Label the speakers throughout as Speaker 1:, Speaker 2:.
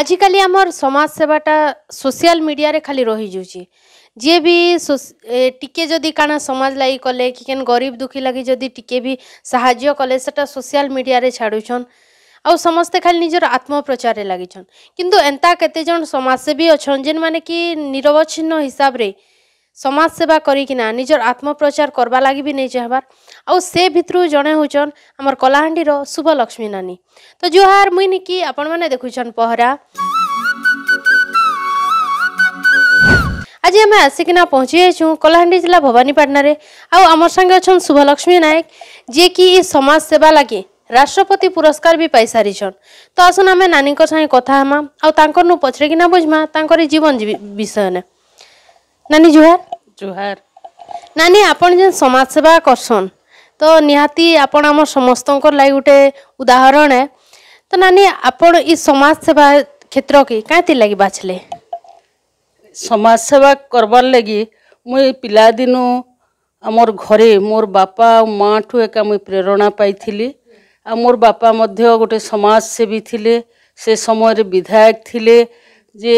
Speaker 1: ଆଜିକାଲି ଆମର୍ ସମାଜ ସେବାଟା ସୋସିଆଲ୍ ମିଡ଼ିଆରେ ଖାଲି ରହିଯାଉଛେ ଯିଏ ବି ଟିକେ ଯଦି କାଣା ସମାଜ ଲାଗି କଲେ କି କେନ୍ ଗରିବ ଦୁଃଖୀ ଲାଗି ଯଦି ଟିକେ ବି ସାହାଯ୍ୟ କଲେ ସେଟା ସୋସିଆଲ୍ ମିଡ଼ିଆରେ ଛାଡ଼ୁଛନ୍ ଆଉ ସମସ୍ତେ ଖାଲି ନିଜର ଆତ୍ମପ୍ରଚାରରେ ଲାଗିଛନ୍ କିନ୍ତୁ ଏନ୍ତା କେତେଜଣ ସମାଜସେବୀ ଅଛନ୍ ଯେନ୍ମାନେ କି ନିରବଚ୍ଛିନ୍ନ ହିସାବରେ সমাজ সেবা করি কিনা নিজের আত্মপ্রচার করবা লাগি বি নেই চাহবার আউ সে ভিতর জনে হচ্ছেন আমার কলাহান্ডির শুভলক্ষ্মী নানী তো জুহার মুই নিকি আপন মানে দেখুছেন পহরা আজ আমি আসিকিনা পৌঁছি যাইছু কলাহান্ডি জেলা ভবানীপাটনারে আউ আমার সাথে অছন শুভলক্ষ্মী নায়ক যে কি এই সমাজ সেবা লাগে রাষ্ট্রপতি পুরস্কার বি পাই সারিছন তো আসুন আমি নানীঙ্কর সাথে কথা হমা আউ তাঙ্কর পছরে কিনা বুঝমা তাঙ্কর জীবন বিষয় না ନାନୀ ଜୁହାର ଜୁହାର ନାନୀ ଆପଣ ଯେନ୍ ସମାଜ ସେବା କରସନ୍ ତ ନିହାତି ଆପଣ ଆମ ସମସ୍ତଙ୍କର ଲାଗି ଗୋଟେ ଉଦାହରଣ ଏ ତ ନାନୀ ଆପଣ ଇ ସମାଜ ସେବା
Speaker 2: କ୍ଷେତ୍ରକେ କାଁଥିର୍ ଲାଗି ବାଛଲେ ସମାଜ ସେବା କରବାର୍ ଲାଗି ମୁଇଁ ପିଲାଦିନୁ ଆମର ଘରେ ମୋର ବାପା ଆଉ ମାଆଠୁ ଏକା ମୁଇଁ ପ୍ରେରଣା ପାଇଥିଲି ଆଉ ମୋର ବାପା ମଧ୍ୟ ଗୋଟେ ସମାଜସେବୀ ଥିଲେ ସେ ସମୟରେ ବିଧାୟକ ଥିଲେ ଯେ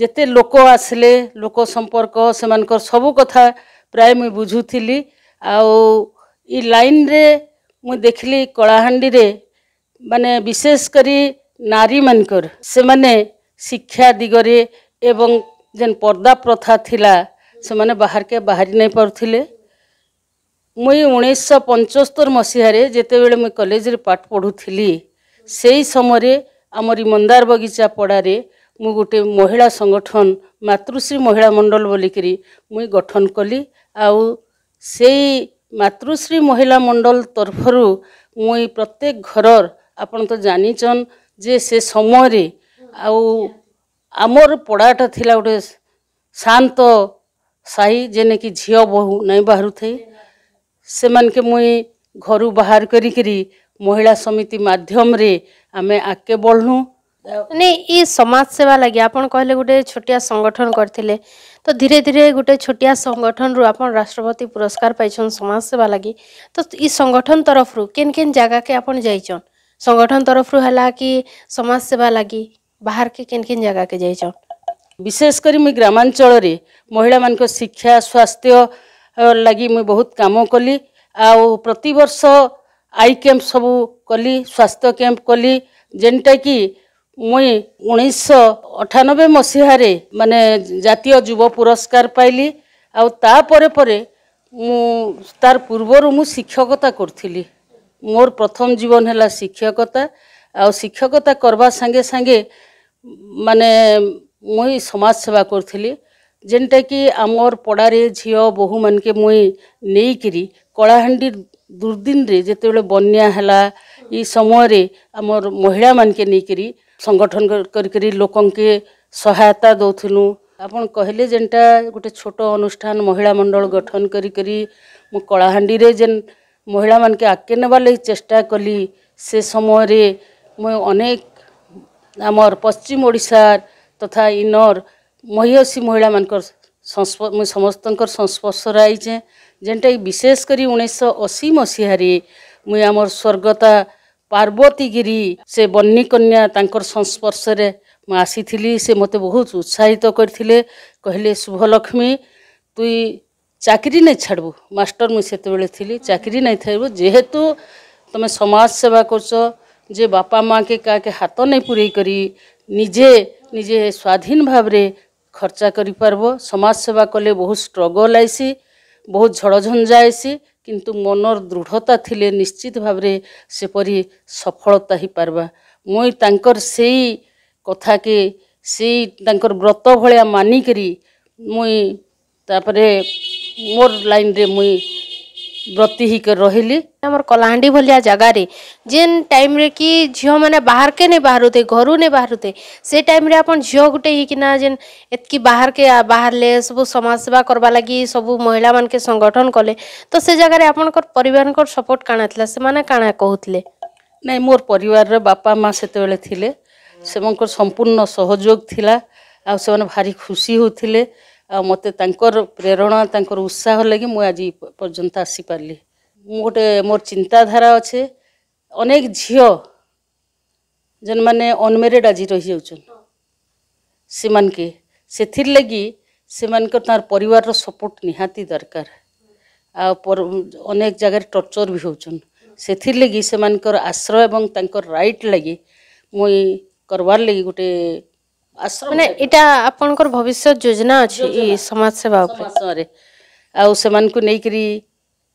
Speaker 2: ଯେତେ ଲୋକ ଆସିଲେ ଲୋକ ସମ୍ପର୍କ ସେମାନଙ୍କର ସବୁ କଥା ପ୍ରାୟ ମୁଇଁ ବୁଝୁଥିଲି ଆଉ ଇ ଲାଇନ୍ରେ ମୁଁ ଦେଖିଲି କଳାହାଣ୍ଡିରେ ମାନେ ବିଶେଷ କରି ନାରୀମାନଙ୍କର ସେମାନେ ଶିକ୍ଷା ଦିଗରେ ଏବଂ ଯେନ୍ ପର୍ଦ୍ଦା ପ୍ରଥା ଥିଲା ସେମାନେ ବାହାରକେ ବାହାରି ନାଇଁ ପାରୁଥିଲେ ମୁଇଁ ଉଣେଇଶହ ପଞ୍ଚସ୍ତର ମସିହାରେ ଯେତେବେଳେ ମୁଇଁ କଲେଜରେ ପାଠ ପଢ଼ୁଥିଲି ସେଇ ସମୟରେ ଆମର ଇ ମନ୍ଦାର ବଗିଚା ପଡ଼ାରେ ମୁଁ ଗୋଟେ ମହିଳା ସଂଗଠନ ମାତୃଶ୍ରୀ ମହିଳା ମଣ୍ଡଳ ବୋଲିକିରି ମୁଇଁ ଗଠନ କଲି ଆଉ ସେଇ ମାତୃଶ୍ରୀ ମହିଳା ମଣ୍ଡଲ ତରଫରୁ ମୁଇଁ ପ୍ରତ୍ୟେକ ଘରର ଆପଣ ତ ଜାଣିଛନ୍ ଯେ ସେ ସମୟରେ ଆଉ ଆମର ପଡ଼ାଟା ଥିଲା ଗୋଟେ ଶାନ୍ତ ସାହି ଯେନେ କି ଝିଅ ବୋହୁ ନାଇଁ ବାହାରୁଥାଏ ସେମାନଙ୍କେ ମୁଇଁ ଘରୁ ବାହାର କରିକିରି ମହିଳା ସମିତି ମାଧ୍ୟମରେ ଆମେ ଆଗ୍କେ ବଢ଼ଲୁଁ ମାନେ
Speaker 1: ଏଇ ସମାଜ ସେବା ଲାଗି ଆପଣ କହିଲେ ଗୋଟେ ଛୋଟିଆ ସଂଗଠନ କରିଥିଲେ ତ ଧୀରେ ଧୀରେ ଗୋଟେ ଛୋଟିଆ ସଂଗଠନରୁ ଆପଣ ରାଷ୍ଟ୍ରପତି ପୁରସ୍କାର ପାଇଛନ୍ ସମାଜ ସେବା ଲାଗି ତ ଏଇ ସଂଗଠନ ତରଫରୁ କେନ୍ କେନ୍ ଜାଗାକେ ଆପଣ ଯାଇଛନ୍ ସଂଗଠନ ତରଫରୁ ହେଲା କି ସମାଜ ସେବା ଲାଗି
Speaker 2: ବାହାରକେ କେନ୍ କେନ୍ ଜାଗାକେ ଯାଇଛନ୍ ବିଶେଷ କରି ମୁଇଁ ଗ୍ରାମାଞ୍ଚଳରେ ମହିଳାମାନଙ୍କ ଶିକ୍ଷା ସ୍ୱାସ୍ଥ୍ୟ ଲାଗି ମୁଇଁ ବହୁତ କାମ କଲି ଆଉ ପ୍ରତିବର୍ଷ ଆଇ କ୍ୟାମ୍ପ ସବୁ କଲି ସ୍ୱାସ୍ଥ୍ୟ କ୍ୟାମ୍ପ କଲି ଯେନ୍ଟାକି ମୁଇଁ ଉଣେଇଶହ ଅଠାନବେ ମସିହାରେ ମାନେ ଜାତୀୟ ଯୁବ ପୁରସ୍କାର ପାଇଲି ଆଉ ତାପରେ ପରେ ମୁଁ ତାର ପୂର୍ବରୁ ମୁଁ ଶିକ୍ଷକତା କରୁଥିଲି ମୋର ପ୍ରଥମ ଜୀବନ ହେଲା ଶିକ୍ଷକତା ଆଉ ଶିକ୍ଷକତା କରିବା ସାଙ୍ଗେ ସାଙ୍ଗେ ମାନେ ମୁଇଁ ସମାଜସେବା ସେବା କରିଥିଲି ଯେନ୍ଟାକି ଆମର ପଡ଼ାରେ ଝିଅ ବୋହୂମାନକେ ମୁଇଁ ନେଇକିରି କଳାହାଣ୍ଡି ଦୁର୍ଦିନରେ ଯେତେବେଳେ ବନ୍ୟା ହେଲା ଇ ସମୟରେ ଆମର ମହିଳାମାନକେ ନେଇକିରି সংগঠন করি লোককে সহায়তা দৌলু আপন কহিলেন যেটা গোটে ছোট অনুষ্ঠান মহিলা মণ্ডল গঠন করি মু কলাহাণ্ডি যেন মহিলা মানকে আগে নেবার লাগে চেষ্টা কলি সে সময় মু অনেক আমার পশ্চিম ওড়িশার তথা ইনর মহিষী মহিলা মানকর ମୁଁ ସମସ୍ତଙ୍କର ସଂସ୍ପର୍ଶରେ ଆଇଛେଁ ଯେନ୍ଟାକି ବିଶେଷ କରି ଉଣେଇଶହ ଅଶୀ ମସିହାରେ ମୁଇଁ ଆମର ସ୍ୱର୍ଗତା ପାର୍ବତୀ ଗିରି ସେ ବନ୍ନି କନ୍ୟା ତାଙ୍କର ସଂସ୍ପର୍ଶରେ ମୁଁ ଆସିଥିଲି ସେ ମୋତେ ବହୁତ ଉତ୍ସାହିତ କରିଥିଲେ କହିଲେ ଶୁଭଲକ୍ଷ୍ମୀ ତୁଇ ଚାକିରି ନାଇଁ ଛାଡ଼ବୁ ମାଷ୍ଟର ମୁଁ ସେତେବେଳେ ଥିଲି ଚାକିରି ନାଇଁ ଛାଡ଼ିବୁ ଯେହେତୁ ତୁମେ ସମାଜ ସେବା କରୁଛ ଯେ ବାପା ମାଆକେ କାହାକେ ହାତ ନାଇଁ ପୁରେଇ କରି ନିଜେ ନିଜେ ସ୍ୱାଧୀନ ଭାବରେ ଖର୍ଚ୍ଚା କରିପାରିବ ସମାଜ ସେବା କଲେ ବହୁତ ଷ୍ଟ୍ରଗଲ୍ ଆଇସି ବହୁତ ଝଡ଼ଝଞ୍ଜା ଆଇସି କିନ୍ତୁ ମନର ଦୃଢ଼ତା ଥିଲେ ନିଶ୍ଚିତ ଭାବରେ ସେପରି ସଫଳତା ହେଇପାରବା ମୁଇଁ ତାଙ୍କର ସେଇ କଥାକେ ସେଇ ତାଙ୍କର ବ୍ରତ ଭଳିଆ ମାନିକରି ମୁଇଁ ତାପରେ ମୋର ଲାଇନ୍ରେ ମୁଇଁ ବ୍ରତି ହେଇକରି ରହିଲି ଆମର କଲାହାଣ୍ଡି
Speaker 1: ଭଳିଆ ଜାଗାରେ ଯେନ୍ ଟାଇମ୍ରେ କି ଝିଅମାନେ ବାହାରକେ ନେଇ ବାହାରୁଥେ ଘରୁ ନେଇ ବାହାରୁଥେ ସେ ଟାଇମ୍ରେ ଆପଣ ଝିଅ ଗୁଟେ ହେଇକିନା ଯେନ୍ ଏତ୍କି ବାହାରକେ ବାହାରଲେ ସବୁ ସମାଜ ସେବା କରବା ଲାଗି ସବୁ ମହିଳାମାନକେ ସଂଗଠନ କଲେ ତ ସେ ଜାଗାରେ ଆପଣଙ୍କର ପରିବାରଙ୍କର ସପୋର୍ଟ କାଣା ଥିଲା ସେମାନେ
Speaker 2: କାଣା କହୁଥିଲେ ନାଇଁ ମୋର ପରିବାରର ବାପା ମାଆ ସେତେବେଳେ ଥିଲେ ସେମାନଙ୍କର ସମ୍ପୂର୍ଣ୍ଣ ସହଯୋଗ ଥିଲା ଆଉ ସେମାନେ ଭାରି ଖୁସି ହଉଥିଲେ ଆଉ ମୋତେ ତାଙ୍କର ପ୍ରେରଣା ତାଙ୍କର ଉତ୍ସାହ ଲାଗି ମୁଁ ଆଜି ପର୍ଯ୍ୟନ୍ତ ଆସିପାରିଲି ମୁଁ ଗୋଟେ ମୋର ଚିନ୍ତାଧାରା ଅଛେ ଅନେକ ଝିଅ ଯେନ୍ମାନେ ଅନମ୍ୟାରେଡ୍ ଆଜି ରହିଯାଉଛନ୍ ସେମାନଙ୍କେ ସେଥିର୍ ଲାଗି ସେମାନଙ୍କର ତାର ପରିବାରର ସପୋର୍ଟ ନିହାତି ଦରକାର ଆଉ ଅନେକ ଜାଗାରେ ଟର୍ଚର୍ ବି ହେଉଛନ୍ ଲାଗି ସେମାନଙ୍କର ଆଶ୍ରୟ ଏବଂ ତାଙ୍କର ରାଇଟ୍ ଲାଗି ମୁଇଁ করবার ଲାଗି ଗୋଟେ ମାନେ ଏଇଟା ଆପଣଙ୍କର ଭବିଷ୍ୟତ ଯୋଜନା ଅଛି ଏ ସମାଜ ସେବା ଉପରେ ଆଉ ସେମାନଙ୍କୁ ନେଇକରି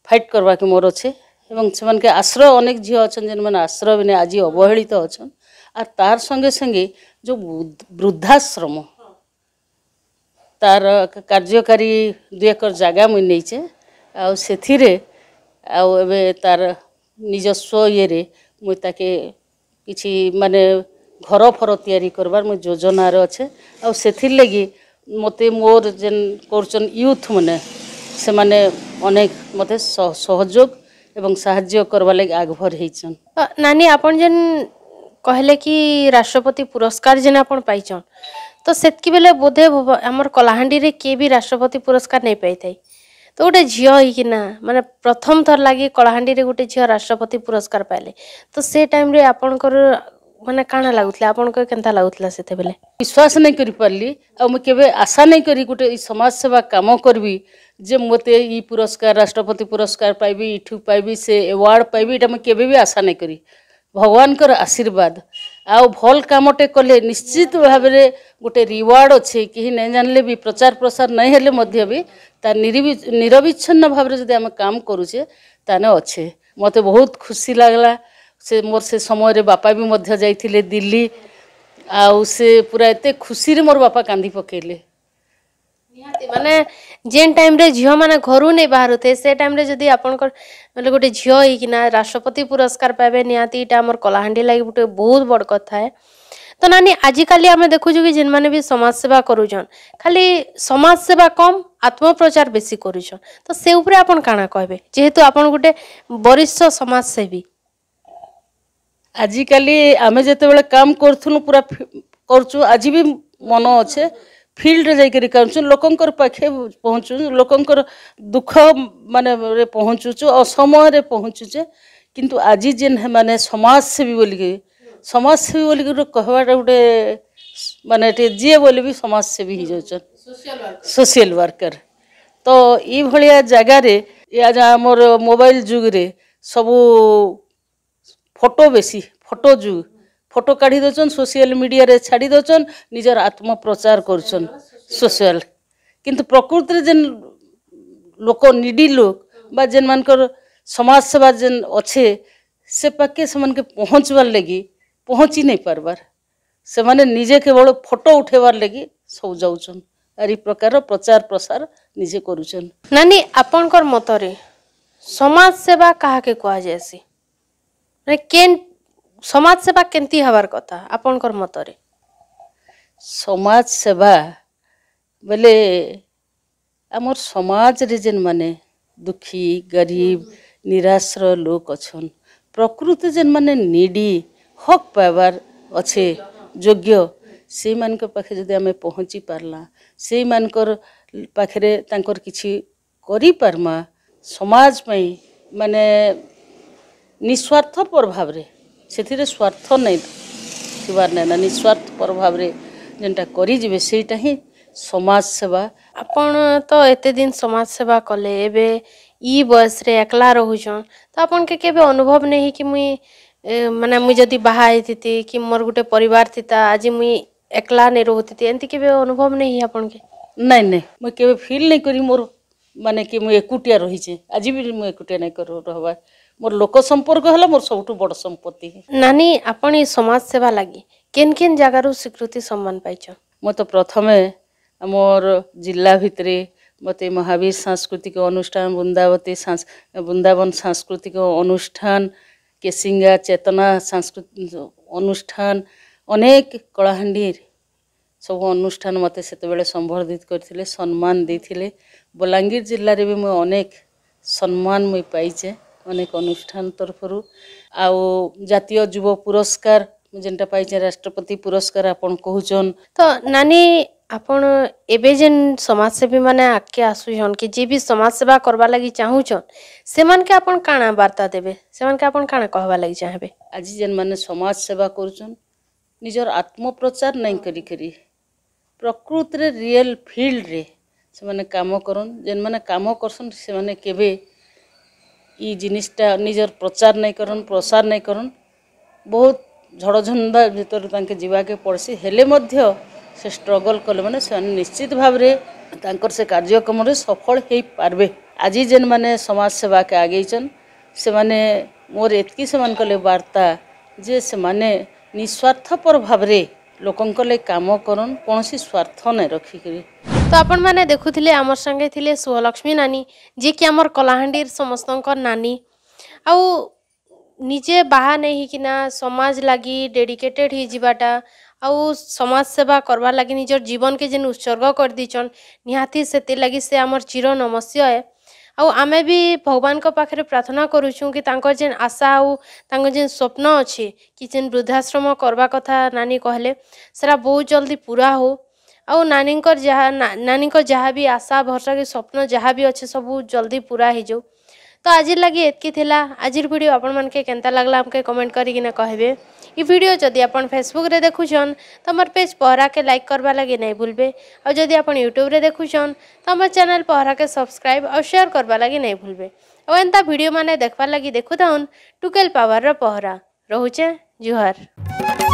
Speaker 2: ଫାଇଟ୍ କରବାକେ ମୋର ଅଛେ ଏବଂ ସେମାନଙ୍କୁ ଆଶ୍ରୟ ଅନେକ ଝିଅ ଅଛନ୍ତି ଯେଉଁମାନେ ଆଶ୍ରୟ ବିନା ଆଜି ଅବହେଳିତ ଅଛନ୍ আর তার সঙ্গে সঙ্গে যে বৃদ্ধাশ্রম তার কার্যকারী দু একর জায়গা মুই নেইছে আথিরে আবে তার নিজস্ব ইয়ে মুই তাকে কিছু মানে ঘর ফর তৈরি করবার মো যোজনার অছে লাগি মতে মোর যে করছেন ইউথ মানে সে অনেক মতে সহযোগ এবং সাহায্য করবার লাগে আগভর হয়েছেন
Speaker 1: নানি আপনার যে কহলে কি রাষ্ট্রপতি পুরস্কার যে আপনার পাইছেন তো সেতকি বেলে বোধে আমার কলাহান্ডিরে কে বি রাষ্ট্রপতি পুরস্কার নেই পাই থাই তো গোটে ঝিও না মানে প্রথম থর লাগি কলাহান্ডিরে গোটে ঝিও রাষ্ট্রপতি পুরস্কার পাইলে তো সে টাইম রে আপনার ମାନେ କାଣା ଲାଗୁଥିଲା ଆପଣଙ୍କ କେନ୍ତା ଲାଗୁଥିଲା ସେତେବେଳେ
Speaker 2: ବିଶ୍ୱାସ ନାଇଁ କରିପାରିଲି ଆଉ ମୁଁ କେବେ ଆଶା ନାଇଁ କରି ଗୋଟେ ଏଇ ସମାଜ ସେବା କାମ କରିବି ଯେ ମୋତେ ଏଇ ପୁରସ୍କାର ରାଷ୍ଟ୍ରପତି ପୁରସ୍କାର ପାଇବି ଏଠୁ ପାଇବି ସେ ଆୱାର୍ଡ଼ ପାଇବି ଏଇଟା ମୁଁ କେବେ ବି ଆଶା ନାଇଁ କରି ଭଗବାନଙ୍କର ଆଶୀର୍ବାଦ ଆଉ ଭଲ କାମଟେ କଲେ ନିଶ୍ଚିତ ଭାବରେ ଗୋଟେ ରିୱାର୍ଡ଼ ଅଛି କେହି ନାଇଁ ଜାଣିଲେ ବି ପ୍ରଚାର ପ୍ରସାର ନାଇଁ ହେଲେ ମଧ୍ୟ ବି ତା ନିରବିଚ୍ଛିନ୍ନ ଭାବରେ ଯଦି ଆମେ କାମ କରୁଛେ ତାହେଲେ ଅଛେ ମୋତେ ବହୁତ ଖୁସି ଲାଗିଲା ସେ ମୋର ସେ ସମୟରେ ବାପା ବି ମଧ୍ୟ ଯାଇଥିଲେ ଦିଲ୍ଲୀ ଆଉ ସେ ପୁରା ଏତେ ଖୁସିରେ ମୋର ବାପା କାନ୍ଦି ପକେଇଲେ ନିହାତି ମାନେ ଯେନ୍
Speaker 1: ଟାଇମ୍ରେ ଝିଅମାନେ ଘରୁ ନେଇ ବାହାରୁଥାଏ ସେ ଟାଇମ୍ରେ ଯଦି ଆପଣଙ୍କର ମାନେ ଗୋଟେ ଝିଅ ହେଇକିନା ରାଷ୍ଟ୍ରପତି ପୁରସ୍କାର ପାଇବେ ନିହାତି ଏଇଟା ଆମର କଳାହାଣ୍ଡି ଲାଗି ଗୋଟେ ବହୁତ ବଡ଼ କଥା ହେ ତ ନାନୀ ଆଜିକାଲି ଆମେ ଦେଖୁଛୁ କି ଯେନ୍ମାନେ ବି ସମାଜସେବା କରୁଛନ୍ ଖାଲି ସମାଜସେବା କମ୍ ଆତ୍ମପ୍ରଚାର ବେଶୀ କରୁଛନ୍ ତ ସେ ଉପରେ ଆପଣ କାଣା କହିବେ ଯେହେତୁ ଆପଣ ଗୋଟେ ବରିଷ୍ଠ ସମାଜସେବୀ
Speaker 2: ଆଜିକାଲି ଆମେ ଯେତେବେଳେ କାମ କରୁଥିଲୁ ପୁରା କରୁଛୁ ଆଜି ବି ମନ ଅଛେ ଫିଲ୍ଡରେ ଯାଇକରି କରୁଛୁ ଲୋକଙ୍କର ପାଖେ ପହଞ୍ଚୁଛୁ ଲୋକଙ୍କର ଦୁଃଖ ମାନେ ପହଞ୍ଚୁଛୁ ଅସମୟରେ ପହଞ୍ଚୁଛେ କିନ୍ତୁ ଆଜି ଯେନ୍ ସେମାନେ ସମାଜସେବୀ ବୋଲିକି ସମାଜସେବୀ ବୋଲିକି ଗୋଟେ କହିବାଟା ଗୋଟେ ମାନେ ଟିକେ ଯିଏ ବୋଲି ବି ସମାଜସେବୀ ହେଇଯାଉଛନ୍ ସୋସିଆଲ ୱାର୍କର ତ ଏଇଭଳିଆ ଜାଗାରେ ଏ ଆଜି ଆମର ମୋବାଇଲ ଯୁଗରେ ସବୁ ফটো বেশি ফটো যুগ ফটো কাঢ়ি দেউছন সোশিয়াল মিডিয়ারে ছাড়ি দেউছন নিজের আত্মপ্রচার করছেন সোশিয়াল কিন্তু প্রকৃতির যে লোক নিডি লোক বা যে সমাজ সেবা যে অছে সে পাখে সে পৌঁছবার লাগি পৌঁছি নাই পারবার সে নিজে কেবল ফটো উঠেবার লাগি সব যাওছন আর এই প্রকার প্রচার প্রসার নিজে করুছন নানি আপনার মতরে সমাজ সেবা কাহাকে কুয়া যায়
Speaker 1: ମାନେ କେନ୍ ସମାଜ ସେବା କେମିତି ହେବାର କଥା ଆପଣଙ୍କର ମତରେ
Speaker 2: ସମାଜ ସେବା ବୋଲେ ଆମର ସମାଜରେ ଯେନ୍ମାନେ ଦୁଃଖୀ ଗରିବ ନିରାଶ୍ର ଲୋକ ଅଛନ୍ ପ୍ରକୃତି ଯେନ୍ମାନେ ନିଡ଼ି ହକ୍ ପାଇବାର ଅଛେ ଯୋଗ୍ୟ ସେଇମାନଙ୍କ ପାଖେ ଯଦି ଆମେ ପହଞ୍ଚି ପାରଲା ସେଇମାନଙ୍କର ପାଖରେ ତାଙ୍କର କିଛି କରିପାରମା ସମାଜ ପାଇଁ ମାନେ ନିଃସ୍ୱାର୍ଥପର ଭାବରେ ସେଥିରେ ସ୍ୱାର୍ଥ ନାଇଁ ଥିବାର ନାଇଁ ନା ନିଃସ୍ୱାର୍ଥପର ଭାବରେ ଯେନ୍ଟା କରିଯିବେ ସେଇଟା ହିଁ ସମାଜ ସେବା ଆପଣ ତ ଏତେ ଦିନ
Speaker 1: ସମାଜ ସେବା କଲେ ଏବେ ଇ ବୟସରେ ଏକଲା ରହୁଛନ୍ ତ ଆପଣକେ କେବେ ଅନୁଭବ ନେଇ ହେଇକି ମୁଇଁ ମାନେ ମୁଇଁ ଯଦି ବାହା ହେଇଥିତି କି ମୋର ଗୋଟେ ପରିବାର ଥିତା ଆଜି ମୁଇଁ
Speaker 2: ଏକଲା ନେଇ ରହୁଥିତି ଏମିତି କେବେ ଅନୁଭବ ନେଇ ଆପଣକେ ନାଇଁ ନାଇଁ ମୁଇଁ କେବେ ଫିଲ୍ ନାଇଁ କରି ମୋର মানে কি ମୁଁ ଏକୁଟିଆ ରହିଛି ଆଜି ବି ମୁଁ ଏକୁଟିଆ ନାଇଁ ରହିବା ମୋର ଲୋକ ସମ୍ପର୍କ ହେଲା ମୋର ସବୁଠୁ ବଡ଼ ସମ୍ପତ୍ତି
Speaker 1: ନାନୀ ଆପଣ ଏ ସମାଜ ସେବା ଲାଗି କେନ୍ କେନ୍ ଜାଗାରୁ ସ୍ୱୀକୃତି ସମ୍ମାନ ପାଇଛନ୍
Speaker 2: ମୁଁ ତ ପ୍ରଥମେ ମୋର ଜିଲ୍ଲା ଭିତରେ ମୋତେ ମହାବୀର ସାଂସ୍କୃତିକ ଅନୁଷ୍ଠାନ ବୃନ୍ଦାବତୀ ବୃନ୍ଦାବନ ସାଂସ୍କୃତିକ ଅନୁଷ୍ଠାନ କେସିଙ୍ଗା চেতনা সাংস্কৃতিক অনুষ্ঠান অনেক কলাহান্ডির ସବୁ ଅନୁଷ୍ଠାନ ମୋତେ ସେତେବେଳେ ସମ୍ବର୍ଦ୍ଧିତ କରିଥିଲେ ସମ୍ମାନ ଦେଇଥିଲେ ବଲାଙ୍ଗୀର ଜିଲ୍ଲାରେ ବି ମୁଁ ଅନେକ ସମ୍ମାନ ମୁଇଁ ପାଇଛେ ଅନେକ ଅନୁଷ୍ଠାନ ତରଫରୁ ଆଉ ଜାତୀୟ ଯୁବ ପୁରସ୍କାର ମୁଁ ଯେନ୍ଟା ପାଇଛେ ରାଷ୍ଟ୍ରପତି ପୁରସ୍କାର ଆପଣ କହୁଛନ୍
Speaker 1: ତ ନାନୀ ଆପଣ ଏବେ ଯେନ୍ ସମାଜସେବୀ ମାନେ ଆଗକେ ଆସୁଛନ୍ କି ଯିଏ ବି ସମାଜସେବା କରବା ଲାଗି ଚାହୁଁଛନ୍ ସେମାନକେ ଆପଣ କାଣା ବାର୍ତ୍ତା ଦେବେ ସେମାନକେ ଆପଣ କାଣା
Speaker 2: କହିବା ଲାଗି ଚାହିଁବେ ଆଜି ଯେନ୍ମାନେ ସମାଜସେବା କରୁଛନ୍ ନିଜର ଆତ୍ମପ୍ରଚାର ନାଇଁ କରି କରି ପ୍ରକୃତିରେ ରିଏଲ୍ ଫିଲ୍ଡରେ ସେମାନେ କାମ କରନ୍ ଯେନ୍ମାନେ କାମ କରସନ୍ ସେମାନେ କେବେ ଇ ଜିନିଷଟା ନିଜର ପ୍ରଚାର ନାଇଁ କରନ୍ ପ୍ରସାର ନାଇଁ କରନ୍ ବହୁତ ଝଡ଼ଝଞ୍ଜା ଭିତରୁ ତାଙ୍କେ ଯିବାକେ ପଡ଼୍ସି ହେଲେ ମଧ୍ୟ ସେ ଷ୍ଟ୍ରଗଲ୍ କଲେ ମାନେ ସେମାନେ ନିଶ୍ଚିତ ଭାବରେ ତାଙ୍କର ସେ କାର୍ଯ୍ୟକ୍ରମରେ ସଫଳ ହେଇପାରିବେ ଆଜି ଯେନ୍ମାନେ ସମାଜ ସେବାକେ ଆଗେଇଛନ୍ ସେମାନେ ମୋର ଏତିକି ସେମାନଙ୍କର ବାର୍ତ୍ତା ଯେ ସେମାନେ ନିଃସ୍ୱାର୍ଥପର ଭାବରେ ଲୋକଙ୍କ ଲାଗି କାମ କରନ୍ କୌଣସି ସ୍ୱାର୍ଥ ନାଇଁ ରଖିକରି ତ ଆପଣମାନେ ଦେଖୁଥିଲେ ଆମର ସାଙ୍ଗେ ଥିଲେ
Speaker 1: ସୁହଲକ୍ଷ୍ମୀ ନାନୀ ଯିଏକି ଆମର କଳାହାଣ୍ଡିର ସମସ୍ତଙ୍କର ନାନୀ ଆଉ ନିଜେ ବାହା ନେଇ ହେଇକିନା ସମାଜ ଲାଗି ଡେଡିକେଟେଡ୍ ହେଇଯିବାଟା ଆଉ ସମାଜ ସେବା କରବାର୍ ଲାଗି ନିଜର ଜୀବନକେ ଯେନ୍ ଉତ୍ସର୍ଗ କରିଦେଇଛନ୍ ନିହାତି ସେଥିର୍ ଲାଗି ସେ ଆମର ଚିର ନମସ୍ୟ ଏ ଆଉ ଆମେ ବି ଭଗବାନଙ୍କ ପାଖରେ ପ୍ରାର୍ଥନା କରୁଛୁଁ କି ତାଙ୍କର ଯେନ୍ ଆଶା ଆଉ ତାଙ୍କର ଯେନ୍ ସ୍ୱପ୍ନ ଅଛି କି ଯେନ୍ ବୃଦ୍ଧାଶ୍ରମ କରିବା କଥା ନାନୀ କହିଲେ ସେଟା ବହୁତ ଜଲ୍ଦି ପୁରା ହଉ ଆଉ ନାନୀଙ୍କର ଯାହା ନାନୀଙ୍କ ଯାହା ବି ଆଶା ଭରସା କି ସ୍ୱପ୍ନ ଯାହା ବି ଅଛି ସବୁ ଜଲ୍ଦି ପୁରା ହେଇଯାଉ তো আজির লাগি এতকি লা আজির ভিডিও আপনার কেনতা লাগলা আমাকে কমেন্ট করিকিনা কহবে ই ভিডিও যদি আপনার ফেসবুক্রে দেখুছন তো আমার পেজ পহরাকে লাইক করবা লাগি নাই ভুলবে আর যদি আপনার ইউট্যুব্রে দেখুছন তো আমার চ্যানেল পহরাকে সবসক্রাইব আর সেয়ার করবা লাগি নাই ভুলবে আর এন্তা ভিডিও মানে দেখবার লাগি দেখু থাউন টুকেল পাওয়ারর পহরা রহুছে জুহার